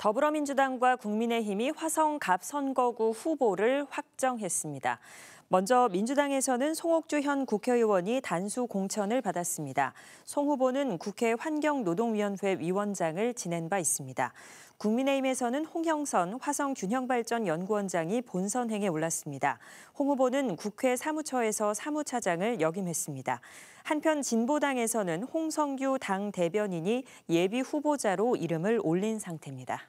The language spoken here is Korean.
더불어민주당과 국민의힘이 화성갑 선거구 후보를 확정했습니다. 먼저 민주당에서는 송옥주 현 국회의원이 단수 공천을 받았습니다. 송 후보는 국회 환경노동위원회 위원장을 지낸 바 있습니다. 국민의힘에서는 홍형선 화성균형발전 연구원장이 본선행에 올랐습니다. 홍 후보는 국회 사무처에서 사무차장을 역임했습니다. 한편 진보당에서는 홍성규 당 대변인이 예비 후보자로 이름을 올린 상태입니다.